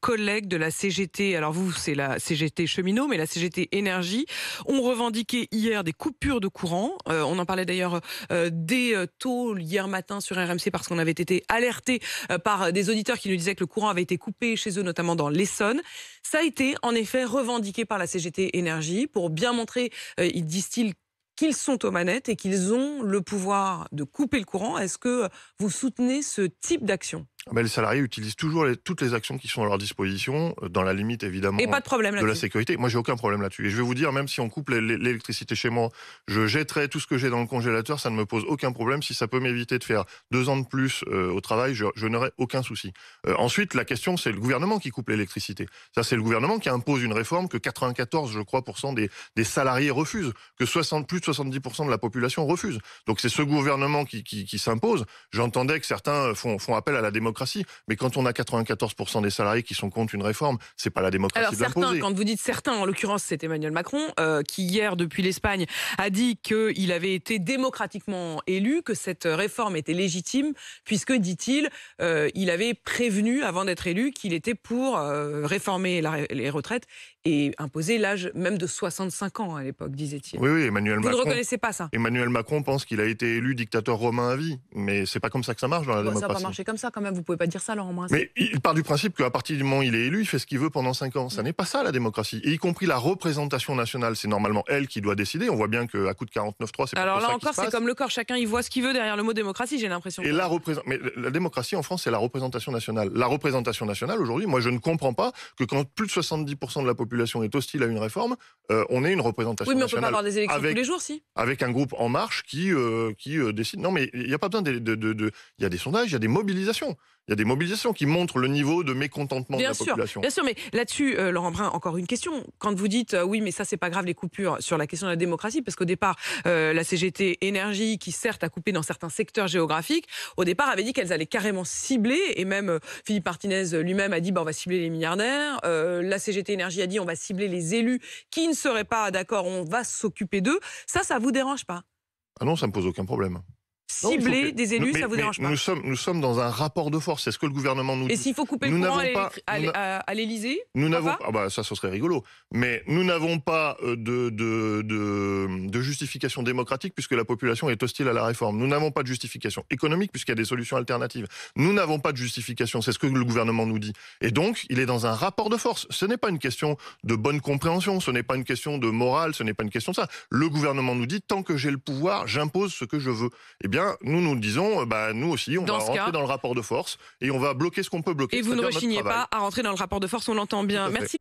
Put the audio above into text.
collègues de la CGT, alors vous c'est la CGT cheminot, mais la CGT énergie, ont revendiqué hier des coupures de courant. Euh, on en parlait d'ailleurs des euh, dès euh, tôt hier matin sur RMC parce qu'on avait été alerté par des auditeurs qui nous disaient que le courant avait été coupé chez eux, notamment dans l'Essonne. Ça a été en effet revendiqué par la CGT énergie pour bien montrer, ils disent-ils, qu'ils sont aux manettes et qu'ils ont le pouvoir de couper le courant. Est-ce que vous soutenez ce type d'action ah ben, les salariés utilisent toujours toutes les actions qui sont à leur disposition, euh, dans la limite évidemment de, la sécurité. Moi, j'ai aucun problème là-dessus. Et je vais vous dire, même si on coupe l'électricité chez moi, je jetterai tout ce que j'ai dans le congélateur, ça ne me pose aucun problème. Si ça peut m'éviter de faire deux ans de plus euh, au travail, je, n'aurai aucun souci. Euh, ensuite, la question, c'est le gouvernement qui coupe l'électricité. Ça, c'est le gouvernement qui impose une réforme que 94, je crois, des, des, salariés refusent, que 60, plus de 70% de la population refuse. Donc c'est ce gouvernement qui, qui, s'impose. J'entendais que certains font, font appel à la démocratie mais quand on a 94% des salariés qui sont contre une réforme, c'est pas la démocratie Alors, certains, Quand vous dites certains, en l'occurrence, c'est Emmanuel Macron, euh, qui hier, depuis l'Espagne, a dit qu'il avait été démocratiquement élu, que cette réforme était légitime, puisque, dit-il, euh, il avait prévenu avant d'être élu qu'il était pour euh, réformer les retraites et imposer l'âge même de 65 ans à l'époque, disait-il. Oui, oui, Emmanuel Macron. Vous ne reconnaissez pas ça Emmanuel Macron pense qu'il a été élu dictateur romain à vie, mais c'est pas comme ça que ça marche dans la démocratie. Ça n'a pas marché comme ça quand même vous pouvez pas dire ça, Laurent Moins. Mais il part du principe qu'à partir du moment où il est élu, il fait ce qu'il veut pendant 5 ans. Ça n'est pas ça la démocratie. Et y compris la représentation nationale, c'est normalement elle qui doit décider. On voit bien qu'à coup de 49-3, c'est Alors là encore, c'est comme le corps. Chacun il voit ce qu'il veut derrière le mot démocratie, j'ai l'impression. Et la Mais la démocratie en France, c'est la représentation nationale. La représentation nationale, aujourd'hui, moi je ne comprends pas que quand plus de 70% de la population est hostile à une réforme, euh, on ait une représentation nationale. Oui, mais on peut pas avoir des élections tous les jours, si. Avec un groupe En Marche qui, euh, qui euh, décide. Non, mais il n'y a pas besoin de. Il y a des sondages, il y a des mobilisations il y a des mobilisations qui montrent le niveau de mécontentement de la population. Bien sûr, mais là-dessus, euh, Laurent Brun, encore une question. Quand vous dites euh, oui, mais ça, c'est pas grave les coupures sur la question de la démocratie, parce qu'au départ, euh, la CGT Énergie, qui certes a coupé dans certains secteurs géographiques, au départ avait dit qu'elles allaient carrément cibler, et même Philippe Martinez lui-même a dit bah, on va cibler les milliardaires. la CGT Énergie a dit on va cibler les élus qui ne seraient pas d'accord, on va s'occuper d'eux. Ça, ça vous dérange pas Ah non, ça me pose aucun problème cibler des élus, ça vous dérange pas nous sommes, nous sommes dans un rapport de force. C'est ce que le gouvernement nous dit. Et s'il faut couper le courant à l'Élysée Nous n'avons ah bah ça, ce serait rigolo. Mais nous n'avons pas euh, de, de, de, de, justification démocratique puisque la population est hostile à la réforme. Nous n'avons pas de justification économique puisqu'il y a des solutions alternatives. Nous n'avons pas de justification. C'est ce que le gouvernement nous dit. Et donc, il est dans un rapport de force. Ce n'est pas une question de bonne compréhension. Ce n'est pas une question de morale. Ce n'est pas une question de ça. Le gouvernement nous dit tant que j'ai le pouvoir, j'impose ce que je veux. Eh bien nous nous disons, euh, bah, nous aussi, on va rentrer dans le rapport de force et on va bloquer ce qu'on peut bloquer. Et vous ne rechignez pas à rentrer dans le rapport de force, on l'entend bien. Merci.